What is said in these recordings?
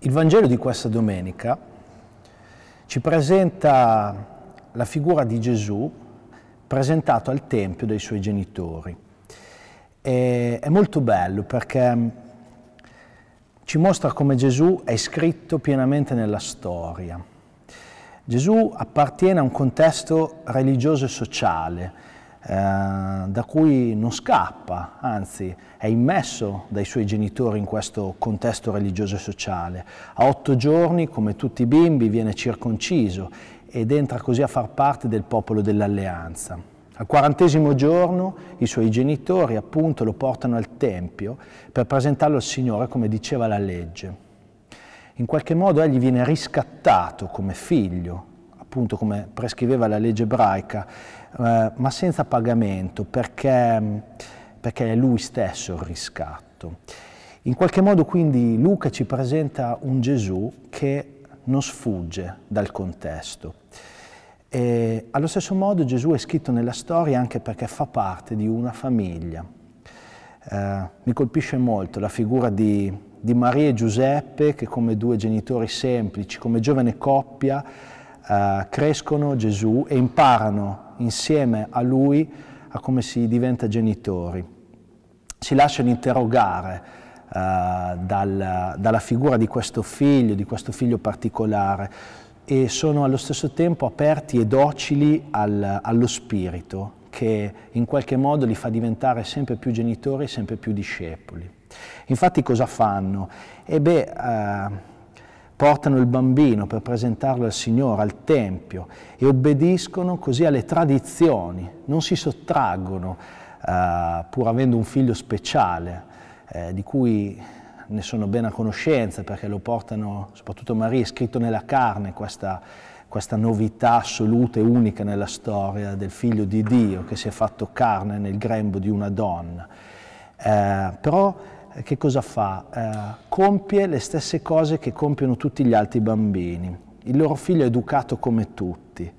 Il Vangelo di questa domenica ci presenta la figura di Gesù presentato al Tempio dai suoi genitori. E è molto bello perché ci mostra come Gesù è iscritto pienamente nella storia. Gesù appartiene a un contesto religioso e sociale eh, da cui non scappa, anzi è immesso dai suoi genitori in questo contesto religioso e sociale. A otto giorni, come tutti i bimbi, viene circonciso ed entra così a far parte del popolo dell'alleanza. Al quarantesimo giorno i suoi genitori appunto lo portano al Tempio per presentarlo al Signore come diceva la legge. In qualche modo egli viene riscattato come figlio appunto come prescriveva la legge ebraica, eh, ma senza pagamento perché, perché è lui stesso il riscatto. In qualche modo quindi Luca ci presenta un Gesù che non sfugge dal contesto. E allo stesso modo Gesù è scritto nella storia anche perché fa parte di una famiglia. Eh, mi colpisce molto la figura di, di Maria e Giuseppe che come due genitori semplici, come giovane coppia, eh, crescono Gesù e imparano insieme a Lui a come si diventa genitori. Si lasciano interrogare eh, dal, dalla figura di questo figlio, di questo figlio particolare e sono allo stesso tempo aperti e docili al, allo Spirito che in qualche modo li fa diventare sempre più genitori, sempre più discepoli. Infatti cosa fanno? E beh, eh, portano il bambino per presentarlo al Signore, al Tempio, e obbediscono così alle tradizioni, non si sottraggono, eh, pur avendo un figlio speciale, eh, di cui ne sono ben a conoscenza perché lo portano, soprattutto Maria, è scritto nella carne questa, questa novità assoluta e unica nella storia del figlio di Dio che si è fatto carne nel grembo di una donna. Eh, però eh, che cosa fa? Eh, compie le stesse cose che compiono tutti gli altri bambini. Il loro figlio è educato come tutti.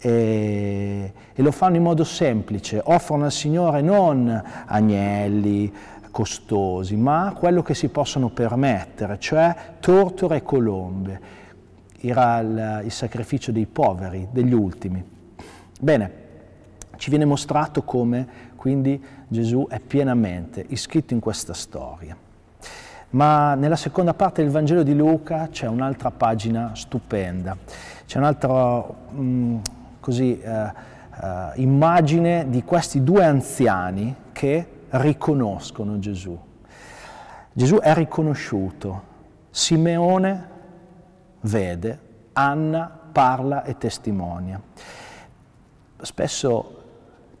E, e lo fanno in modo semplice, offrono al Signore non agnelli, costosi, ma quello che si possono permettere, cioè tortore e colombe. Era il, il, sacrificio dei poveri, degli ultimi. Bene, ci viene mostrato come quindi Gesù è pienamente iscritto in questa storia. Ma nella seconda parte del Vangelo di Luca c'è un'altra pagina stupenda, c'è un'altra mm, così, eh, eh, immagine di questi due anziani che riconoscono Gesù. Gesù è riconosciuto, Simeone vede, Anna parla e testimonia. Spesso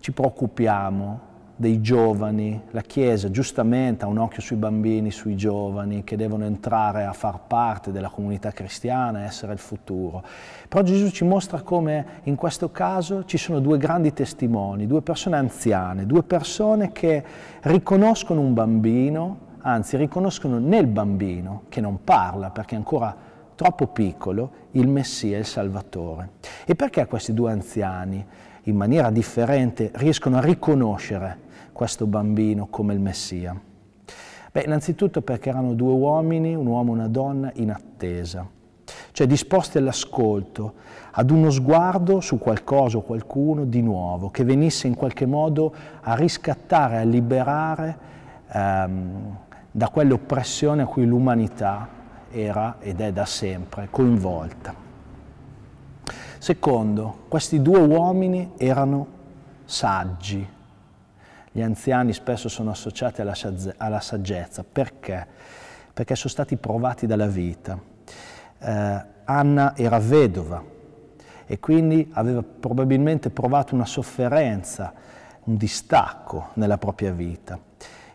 ci preoccupiamo dei giovani, la Chiesa giustamente ha un occhio sui bambini, sui giovani che devono entrare a far parte della comunità cristiana, essere il futuro. Però Gesù ci mostra come in questo caso ci sono due grandi testimoni, due persone anziane, due persone che riconoscono un bambino, anzi riconoscono nel bambino, che non parla perché è ancora troppo piccolo, il Messia, il Salvatore. E perché questi due anziani? in maniera differente riescono a riconoscere questo bambino come il Messia? Beh, innanzitutto perché erano due uomini, un uomo e una donna, in attesa, cioè disposti all'ascolto, ad uno sguardo su qualcosa o qualcuno di nuovo, che venisse in qualche modo a riscattare, a liberare ehm, da quell'oppressione a cui l'umanità era ed è da sempre coinvolta. Secondo, questi due uomini erano saggi. Gli anziani spesso sono associati alla, sagge alla saggezza. Perché? Perché sono stati provati dalla vita. Eh, Anna era vedova e quindi aveva probabilmente provato una sofferenza, un distacco nella propria vita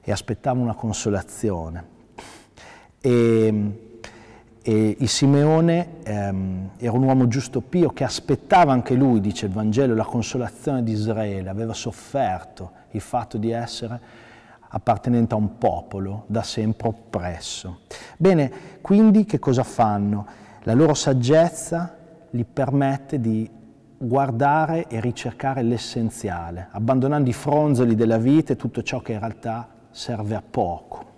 e aspettava una consolazione. E, e il Simeone ehm, era un uomo giusto pio che aspettava anche lui, dice il Vangelo, la consolazione di Israele, aveva sofferto il fatto di essere appartenente a un popolo da sempre oppresso. Bene, quindi che cosa fanno? La loro saggezza gli permette di guardare e ricercare l'essenziale, abbandonando i fronzoli della vita e tutto ciò che in realtà serve a poco.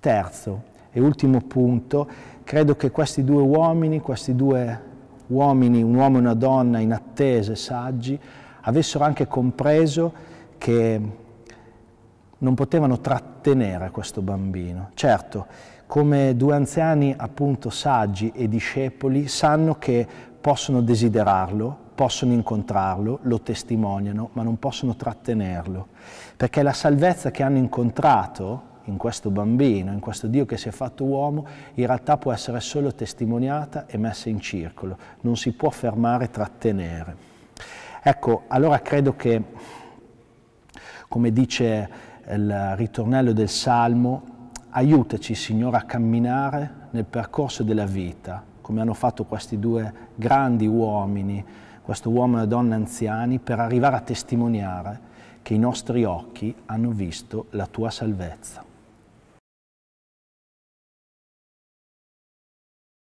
Terzo, e ultimo punto, credo che questi due uomini, questi due uomini, un uomo e una donna in attese, saggi, avessero anche compreso che non potevano trattenere questo bambino. Certo, come due anziani appunto saggi e discepoli sanno che possono desiderarlo, possono incontrarlo, lo testimoniano, ma non possono trattenerlo, perché la salvezza che hanno incontrato in questo bambino, in questo Dio che si è fatto uomo, in realtà può essere solo testimoniata e messa in circolo, non si può fermare e trattenere. Ecco, allora credo che, come dice il ritornello del Salmo, aiutaci Signore a camminare nel percorso della vita, come hanno fatto questi due grandi uomini, questo uomo e la donna anziani, per arrivare a testimoniare che i nostri occhi hanno visto la tua salvezza.